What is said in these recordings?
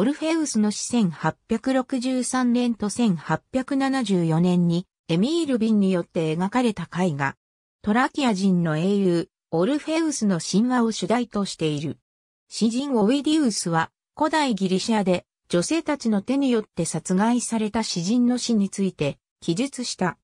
オルフェウスの死1863年と1874年にエミール・ビンによって描かれた絵画。トラキア人の英雄、オルフェウスの神話を主題としている。詩人オイディウスは古代ギリシアで女性たちの手によって殺害された詩人の死について記述した。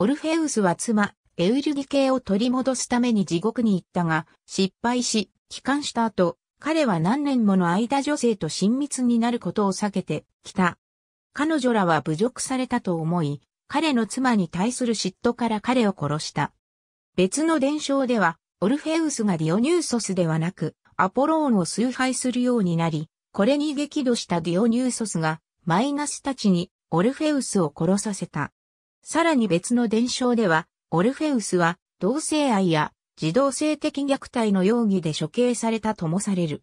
オルフェウスは妻、エウルギ系を取り戻すために地獄に行ったが失敗し、帰還した後、彼は何年もの間女性と親密になることを避けてきた。彼女らは侮辱されたと思い、彼の妻に対する嫉妬から彼を殺した。別の伝承では、オルフェウスがディオニューソスではなく、アポローンを崇拝するようになり、これに激怒したディオニューソスが、マイナスたちにオルフェウスを殺させた。さらに別の伝承では、オルフェウスは同性愛や児童性的虐待の容疑で処刑されたともされる。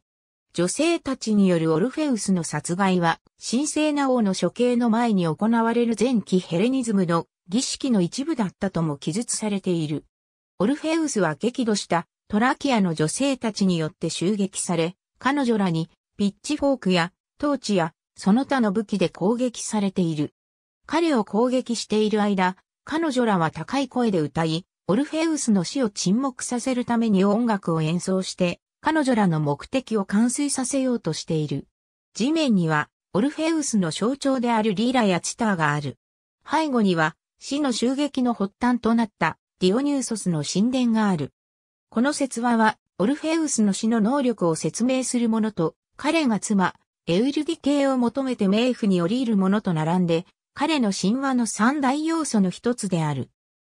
女性たちによるオルフェウスの殺害は、神聖な王の処刑の前に行われる前期ヘレニズムの儀式の一部だったとも記述されている。オルフェウスは激怒したトラキアの女性たちによって襲撃され、彼女らにピッチフォークやトーチやその他の武器で攻撃されている。彼を攻撃している間、彼女らは高い声で歌い、オルフェウスの死を沈黙させるために音楽を演奏して、彼女らの目的を完遂させようとしている。地面には、オルフェウスの象徴であるリーラやチターがある。背後には、死の襲撃の発端となったディオニューソスの神殿がある。この説話は、オルフェウスの死の能力を説明するものと、彼が妻、エウルディ系を求めて冥府に降りるものと並んで、彼の神話の三大要素の一つである。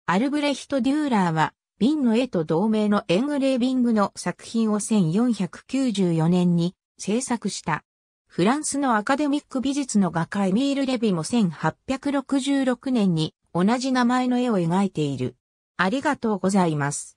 アルブレヒト・デューラーは、瓶の絵と同名のエングレービングの作品を1494年に制作した。フランスのアカデミック美術の画家エミール・レビも1866年に同じ名前の絵を描いている。ありがとうございます。